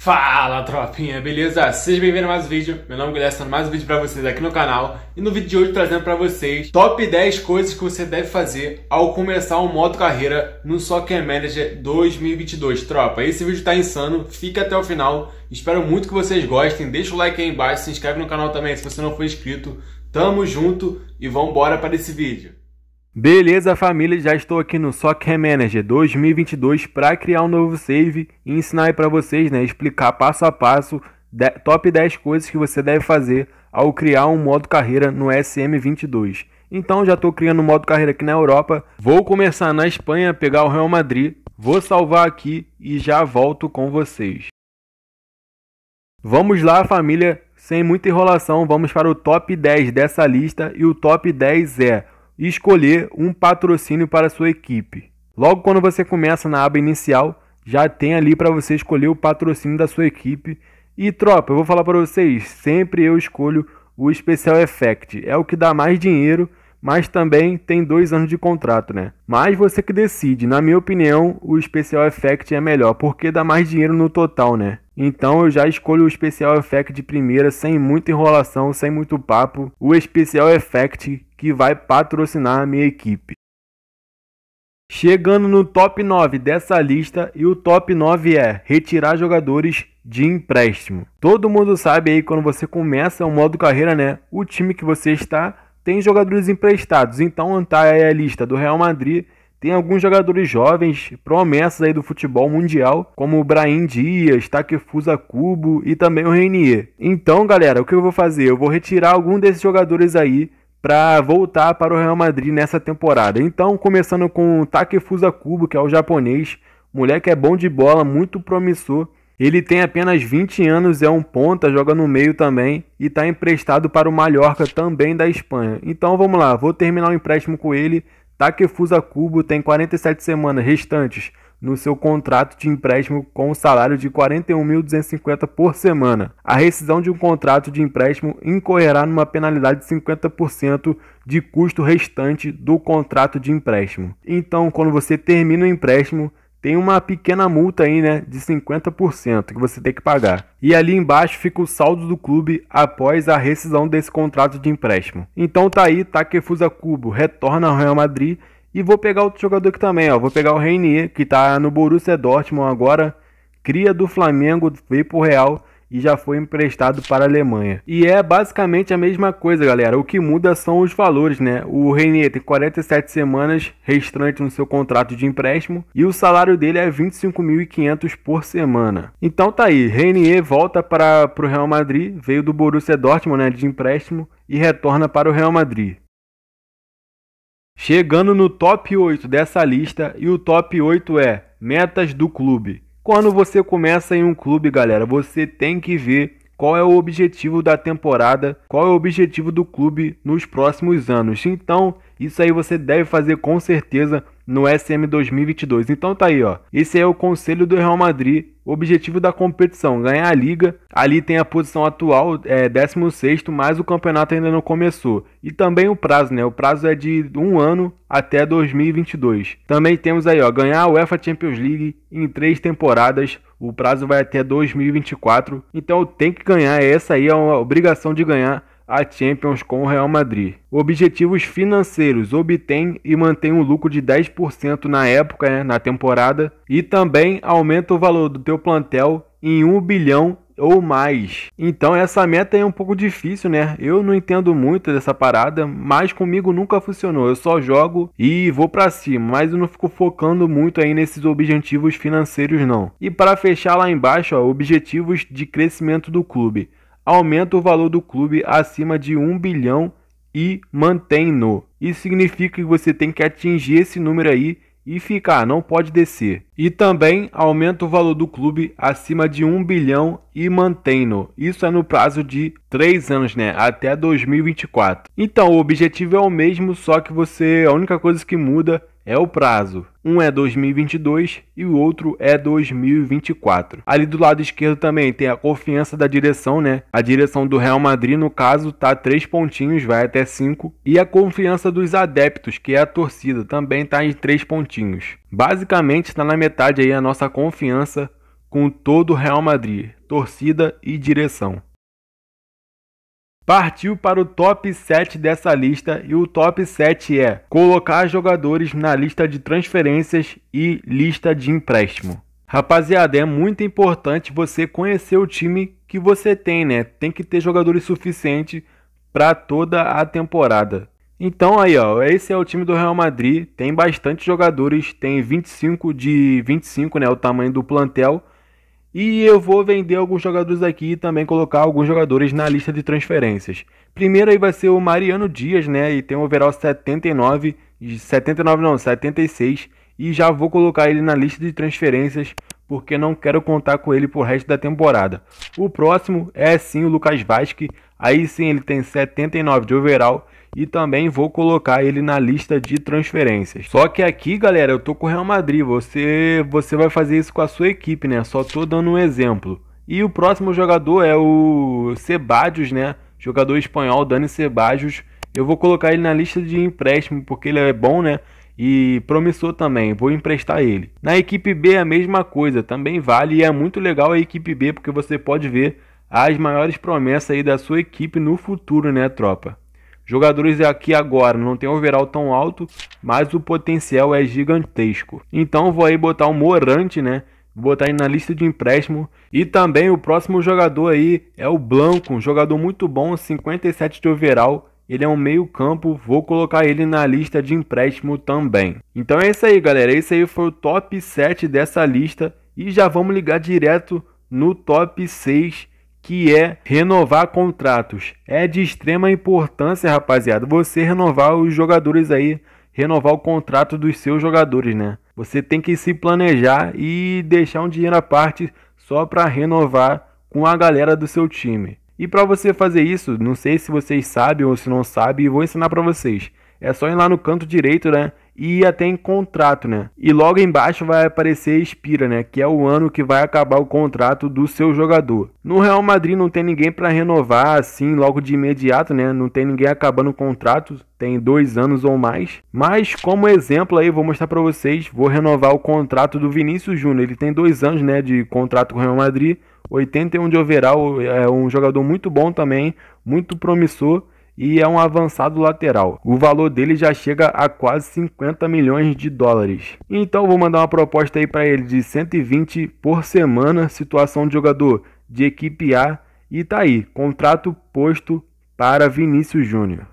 Fala tropinha, beleza? Sejam bem-vindos a mais um vídeo. Meu nome é Guilherme, mais um vídeo pra vocês aqui no canal. E no vídeo de hoje trazendo pra vocês top 10 coisas que você deve fazer ao começar um moto carreira no Soccer Manager 2022. Tropa, esse vídeo tá insano, fica até o final. Espero muito que vocês gostem. Deixa o like aí embaixo, se inscreve no canal também se você não for inscrito. Tamo junto e vambora para esse vídeo. Beleza família, já estou aqui no Soccer Manager 2022 para criar um novo save e ensinar para vocês, né, explicar passo a passo de, top 10 coisas que você deve fazer ao criar um modo carreira no SM22. Então já estou criando um modo carreira aqui na Europa, vou começar na Espanha, pegar o Real Madrid, vou salvar aqui e já volto com vocês. Vamos lá família, sem muita enrolação, vamos para o top 10 dessa lista e o top 10 é e escolher um patrocínio para sua equipe. Logo quando você começa na aba inicial, já tem ali para você escolher o patrocínio da sua equipe. E tropa, eu vou falar para vocês, sempre eu escolho o Special Effect. É o que dá mais dinheiro, mas também tem dois anos de contrato, né? Mas você que decide, na minha opinião, o Special Effect é melhor, porque dá mais dinheiro no total, né? Então eu já escolho o Special Effect de primeira, sem muita enrolação, sem muito papo. O Special Effect que vai patrocinar a minha equipe. Chegando no top 9 dessa lista, e o top 9 é retirar jogadores de empréstimo. Todo mundo sabe aí quando você começa o modo carreira, né? O time que você está tem jogadores emprestados. Então tá aí a lista do Real Madrid. Tem alguns jogadores jovens, promessas aí do futebol mundial, como o Brahim Dias, Takefusa Cubo e também o Renier. Então, galera, o que eu vou fazer? Eu vou retirar algum desses jogadores aí para voltar para o Real Madrid nessa temporada. Então, começando com o Takefusa Kubo, que é o japonês, moleque é bom de bola, muito promissor. Ele tem apenas 20 anos, é um ponta, joga no meio também e está emprestado para o Mallorca também da Espanha. Então vamos lá, vou terminar o empréstimo com ele. Takefusa Kubo tem 47 semanas restantes no seu contrato de empréstimo com um salário de 41.250 por semana. A rescisão de um contrato de empréstimo incorrerá numa penalidade de 50% de custo restante do contrato de empréstimo. Então, quando você termina o empréstimo, tem uma pequena multa aí, né, de 50% que você tem que pagar. E ali embaixo fica o saldo do clube após a rescisão desse contrato de empréstimo. Então tá aí, Takefusa Cubo retorna ao Real Madrid e vou pegar outro jogador aqui também, ó. Vou pegar o Reinier, que tá no Borussia Dortmund agora. Cria do Flamengo, veio pro Real e já foi emprestado para a Alemanha. E é basicamente a mesma coisa, galera. O que muda são os valores, né? O Reinier tem 47 semanas restante no seu contrato de empréstimo e o salário dele é 25.500 por semana. Então tá aí, Reinier volta para o Real Madrid, veio do Borussia Dortmund, né, de empréstimo e retorna para o Real Madrid. Chegando no top 8 dessa lista, e o top 8 é metas do clube. Quando você começa em um clube, galera, você tem que ver qual é o objetivo da temporada, qual é o objetivo do clube nos próximos anos. Então, isso aí você deve fazer com certeza no SM 2022. Então tá aí, ó. Esse é o conselho do Real Madrid. O Objetivo da competição: ganhar a liga. Ali tem a posição atual, é 16, mas o campeonato ainda não começou. E também o prazo, né? O prazo é de um ano até 2022. Também temos aí, ó, ganhar a UEFA Champions League em três temporadas. O prazo vai até 2024. Então tem que ganhar. Essa aí é uma obrigação de ganhar a Champions com o Real Madrid. Objetivos financeiros: obtém e mantém um lucro de 10% na época, né, na temporada, e também aumenta o valor do teu plantel em 1 bilhão ou mais. Então essa meta é um pouco difícil, né? Eu não entendo muito dessa parada, mas comigo nunca funcionou. Eu só jogo e vou para cima, mas eu não fico focando muito aí nesses objetivos financeiros não. E para fechar lá embaixo, ó, objetivos de crescimento do clube aumenta o valor do clube acima de 1 bilhão e mantém-no. Isso significa que você tem que atingir esse número aí e ficar, não pode descer. E também aumenta o valor do clube acima de 1 bilhão e mantém-no. Isso é no prazo de 3 anos, né? Até 2024. Então, o objetivo é o mesmo, só que você a única coisa que muda é o prazo. Um é 2022 e o outro é 2024. Ali do lado esquerdo também tem a confiança da direção, né? A direção do Real Madrid, no caso, tá três pontinhos, vai até cinco. E a confiança dos adeptos, que é a torcida, também tá em três pontinhos. Basicamente, está na metade aí a nossa confiança com todo o Real Madrid, torcida e direção partiu para o top 7 dessa lista e o top 7 é colocar jogadores na lista de transferências e lista de empréstimo. Rapaziada, é muito importante você conhecer o time que você tem, né? Tem que ter jogadores suficientes para toda a temporada. Então aí, ó, esse é o time do Real Madrid, tem bastante jogadores, tem 25 de 25, né, o tamanho do plantel e eu vou vender alguns jogadores aqui e também colocar alguns jogadores na lista de transferências. Primeiro aí vai ser o Mariano Dias, né? E tem um overall 79, 79 não, 76. E já vou colocar ele na lista de transferências porque não quero contar com ele pro resto da temporada. O próximo é sim o Lucas Vasque. Aí sim ele tem 79 de overall e também vou colocar ele na lista de transferências. Só que aqui, galera, eu tô com o Real Madrid, você, você vai fazer isso com a sua equipe, né? Só tô dando um exemplo. E o próximo jogador é o Sebádios, né? Jogador espanhol, Dani Sebádios. Eu vou colocar ele na lista de empréstimo porque ele é bom, né? e promissor também, vou emprestar ele. Na equipe B a mesma coisa, também vale e é muito legal a equipe B porque você pode ver as maiores promessas aí da sua equipe no futuro, né, tropa? Jogadores aqui agora não tem overall tão alto, mas o potencial é gigantesco. Então vou aí botar o Morante, né? Vou botar ele na lista de empréstimo. E também o próximo jogador aí é o Blanco, um jogador muito bom, 57 de overall. Ele é um meio campo, vou colocar ele na lista de empréstimo também. Então é isso aí, galera. Esse aí foi o top 7 dessa lista. E já vamos ligar direto no top 6 que é renovar contratos. É de extrema importância, rapaziada, você renovar os jogadores aí, renovar o contrato dos seus jogadores, né? Você tem que se planejar e deixar um dinheiro à parte só para renovar com a galera do seu time. E para você fazer isso, não sei se vocês sabem ou se não sabem, vou ensinar para vocês. É só ir lá no canto direito, né? e até em contrato, né? E logo embaixo vai aparecer expira, né? Que é o ano que vai acabar o contrato do seu jogador. No Real Madrid não tem ninguém para renovar assim logo de imediato, né? Não tem ninguém acabando o contrato, tem dois anos ou mais. Mas como exemplo aí vou mostrar para vocês, vou renovar o contrato do Vinícius Júnior. Ele tem dois anos, né? De contrato com o Real Madrid. 81 de overall, é um jogador muito bom também, muito promissor e é um avançado lateral. O valor dele já chega a quase 50 milhões de dólares. Então vou mandar uma proposta aí para ele de 120 por semana, situação de jogador de equipe A e tá aí, contrato posto para Vinícius Júnior.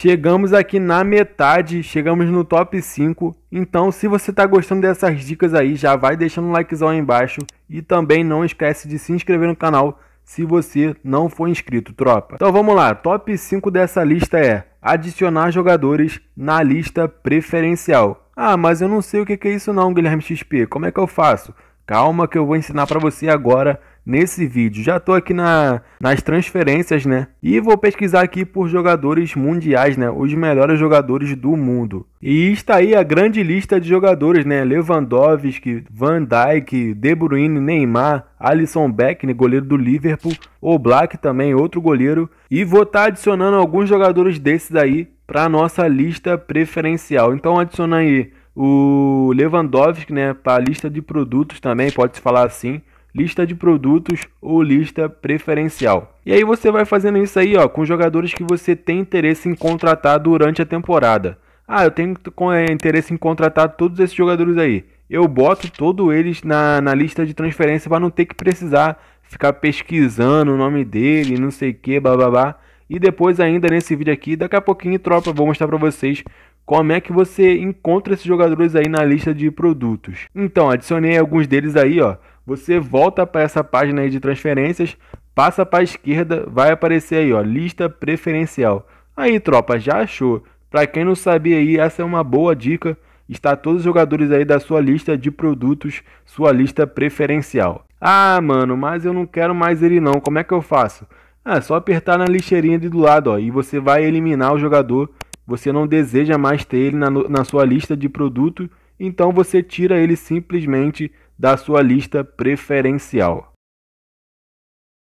Chegamos aqui na metade, chegamos no top 5. Então, se você está gostando dessas dicas aí, já vai deixando um likezão aí embaixo. E também não esquece de se inscrever no canal se você não for inscrito, tropa. Então vamos lá, top 5 dessa lista é adicionar jogadores na lista preferencial. Ah, mas eu não sei o que é isso não, Guilherme XP, como é que eu faço? Calma que eu vou ensinar para você agora nesse vídeo. Já estou aqui na, nas transferências, né? E vou pesquisar aqui por jogadores mundiais, né? Os melhores jogadores do mundo. E está aí a grande lista de jogadores, né? Lewandowski, Van Dijk, De Bruyne, Neymar, Alisson Beck, né? goleiro do Liverpool, o Black também, outro goleiro. E vou estar tá adicionando alguns jogadores desses aí para nossa lista preferencial. Então adiciona aí o Lewandowski, né, para a lista de produtos também, pode se falar assim lista de produtos ou lista preferencial. E aí você vai fazendo isso aí, ó, com jogadores que você tem interesse em contratar durante a temporada. Ah, eu tenho eh, interesse em contratar todos esses jogadores aí. Eu boto todos eles na, na lista de transferência para não ter que precisar ficar pesquisando o nome dele, não sei o que, babá. E depois ainda nesse vídeo aqui, daqui a pouquinho, tropa, vou mostrar para vocês como é que você encontra esses jogadores aí na lista de produtos. Então, adicionei alguns deles aí, ó você volta para essa página aí de transferências, passa para a esquerda, vai aparecer aí, ó, lista preferencial. Aí, tropa, já achou? Para quem não sabia aí, essa é uma boa dica. Está todos os jogadores aí da sua lista de produtos, sua lista preferencial. Ah, mano, mas eu não quero mais ele não. Como é que eu faço? Ah, é só apertar na lixeirinha do lado, ó, e você vai eliminar o jogador. Você não deseja mais ter ele na, na sua lista de produto, então você tira ele simplesmente da sua lista preferencial.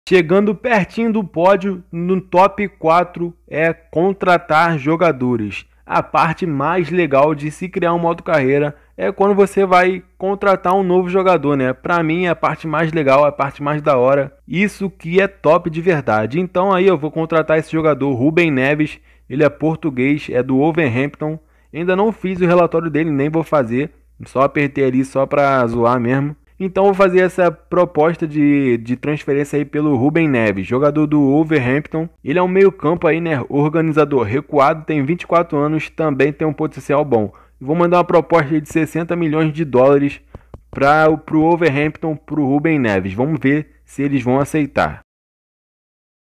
Chegando pertinho do pódio, no top 4 é contratar jogadores. A parte mais legal de se criar um modo carreira é quando você vai contratar um novo jogador, né? Para mim é a parte mais legal, é a parte mais da hora. Isso que é top de verdade. Então aí eu vou contratar esse jogador, Rubem Neves. Ele é português, é do Wolverhampton. Ainda não fiz o relatório dele, nem vou fazer. Só apertei ali só pra zoar mesmo. Então vou fazer essa proposta de, de transferência aí pelo Ruben Neves, jogador do Wolverhampton. Ele é um meio campo aí, né? Organizador recuado, tem 24 anos, também tem um potencial bom. Vou mandar uma proposta de 60 milhões de dólares para o Wolverhampton, para o Ruben Neves. Vamos ver se eles vão aceitar.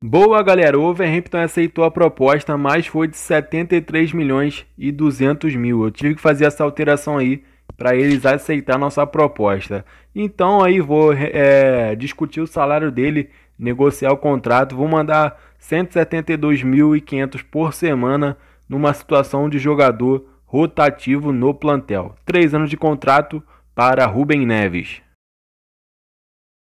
Boa, galera. O Overhampton aceitou a proposta, mas foi de 73 milhões e 200 mil. Eu tive que fazer essa alteração aí para eles aceitar nossa proposta. Então aí vou é, discutir o salário dele, negociar o contrato, vou mandar 172.500 por semana numa situação de jogador rotativo no plantel. Três anos de contrato para Rubem Neves.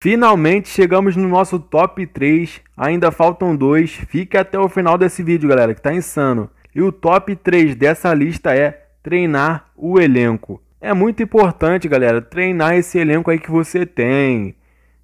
Finalmente chegamos no nosso top 3, ainda faltam dois, fique até o final desse vídeo galera que tá insano. E o top 3 dessa lista é treinar o elenco. É muito importante, galera, treinar esse elenco aí que você tem.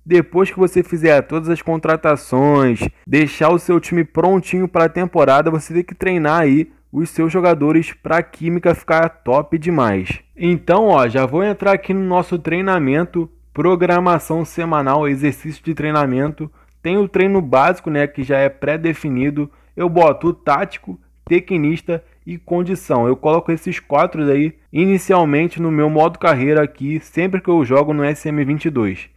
Depois que você fizer todas as contratações, deixar o seu time prontinho para a temporada, você tem que treinar aí os seus jogadores para a química ficar top demais. Então, ó, já vou entrar aqui no nosso treinamento, programação semanal, exercício de treinamento. Tem o treino básico, né, que já é pré-definido. Eu boto o tático, tecnista e condição. Eu coloco esses quatro aí inicialmente no meu modo carreira aqui, sempre que eu jogo no SM22.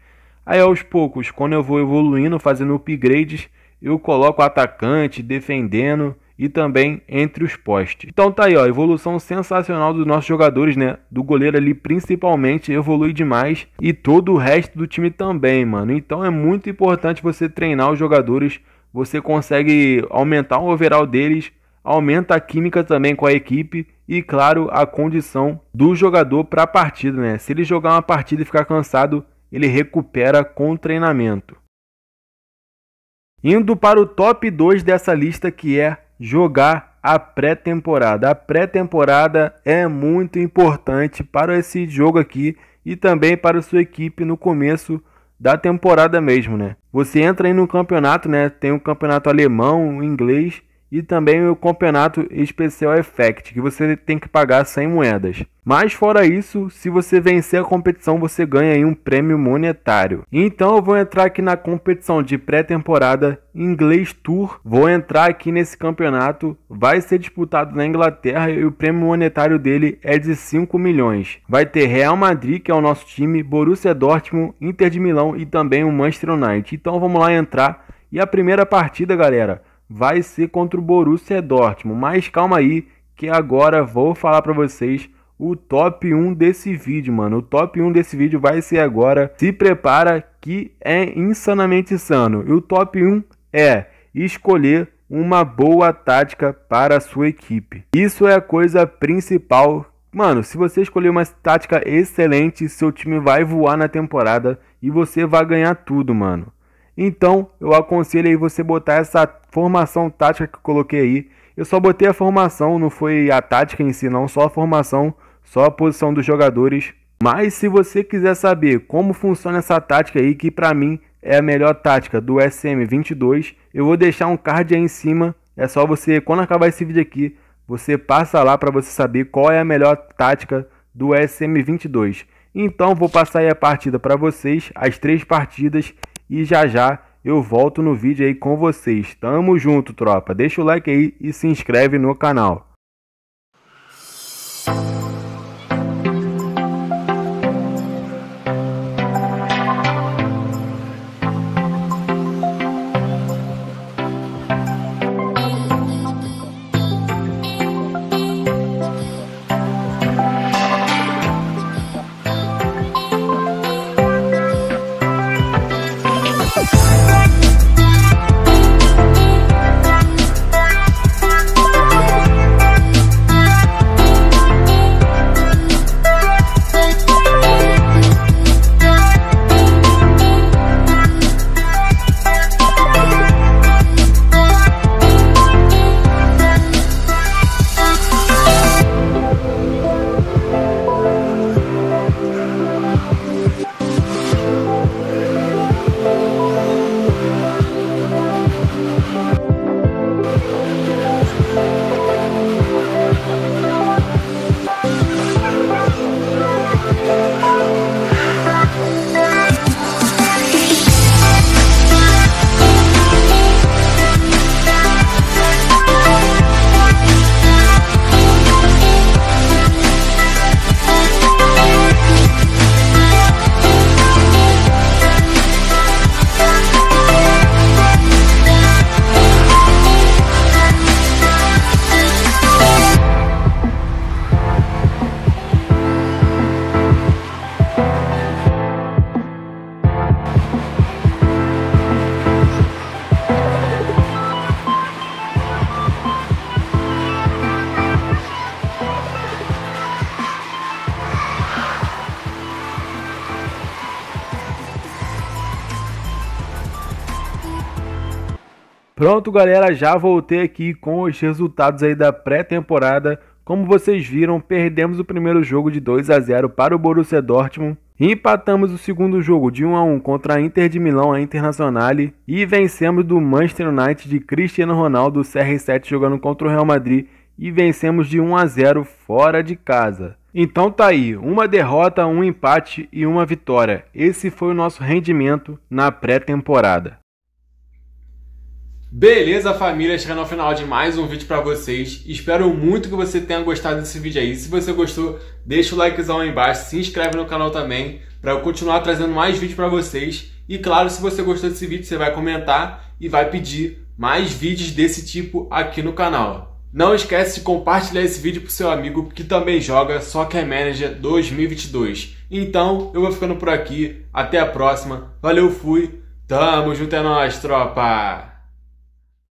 Aí aos poucos, quando eu vou evoluindo, fazendo upgrades, eu coloco atacante, defendendo e também entre os postes. Então tá aí, ó, evolução sensacional dos nossos jogadores, né? Do goleiro ali principalmente evolui demais e todo o resto do time também, mano. Então é muito importante você treinar os jogadores, você consegue aumentar o overall deles aumenta a química também com a equipe e, claro, a condição do jogador para a partida. Né? Se ele jogar uma partida e ficar cansado, ele recupera com o treinamento. Indo para o top 2 dessa lista que é jogar a pré-temporada. A pré-temporada é muito importante para esse jogo aqui e também para sua equipe no começo da temporada mesmo, né? Você entra aí no campeonato, né? Tem o um campeonato alemão, inglês e também o campeonato especial Effect, que você tem que pagar 100 moedas. Mas fora isso, se você vencer a competição, você ganha um prêmio monetário. Então eu vou entrar aqui na competição de pré-temporada Inglês Tour. Vou entrar aqui nesse campeonato, vai ser disputado na Inglaterra e o prêmio monetário dele é de 5 milhões. Vai ter Real Madrid, que é o nosso time, Borussia Dortmund, Inter de Milão e também o Manchester United. Então vamos lá entrar. E a primeira partida, galera, vai ser contra o Borussia Dortmund. Mas calma aí, que agora vou falar para vocês o top 1 desse vídeo, mano. O top 1 desse vídeo vai ser agora. Se prepara que é insanamente insano. E o top 1 é escolher uma boa tática para a sua equipe. Isso é a coisa principal. Mano, se você escolher uma tática excelente, seu time vai voar na temporada e você vai ganhar tudo, mano. Então, eu aconselho aí você botar essa formação tática que eu coloquei aí. Eu só botei a formação, não foi a tática em si, não, só a formação, só a posição dos jogadores. Mas se você quiser saber como funciona essa tática aí, que para mim é a melhor tática do SM22, eu vou deixar um card aí em cima. É só você, quando acabar esse vídeo aqui, você passa lá para você saber qual é a melhor tática do SM22. Então vou passar aí a partida para vocês, as três partidas e já já eu volto no vídeo aí com vocês. Tamo junto, tropa. Deixa o like aí e se inscreve no canal. Pronto, galera, já voltei aqui com os resultados aí da pré-temporada. Como vocês viram, perdemos o primeiro jogo de 2 a 0 para o Borussia Dortmund. Empatamos o segundo jogo de 1 a 1 contra a Inter de Milão, a Internazionale, e vencemos do Manchester United de Cristiano Ronaldo, CR7 jogando contra o Real Madrid e vencemos de 1 a 0 fora de casa. Então tá aí, uma derrota, um empate e uma vitória. Esse foi o nosso rendimento na pré-temporada. Beleza, família? Chegando ao final de mais um vídeo para vocês. Espero muito que você tenha gostado desse vídeo aí. Se você gostou, deixa o likezão aí embaixo, se inscreve no canal também para eu continuar trazendo mais vídeos para vocês. E claro, se você gostou desse vídeo, você vai comentar e vai pedir mais vídeos desse tipo aqui no canal. Não esquece de compartilhar esse vídeo pro seu amigo que também joga Soccer Manager 2022. Então, eu vou ficando por aqui. Até a próxima. Valeu, fui. Tamo junto é nós, tropa.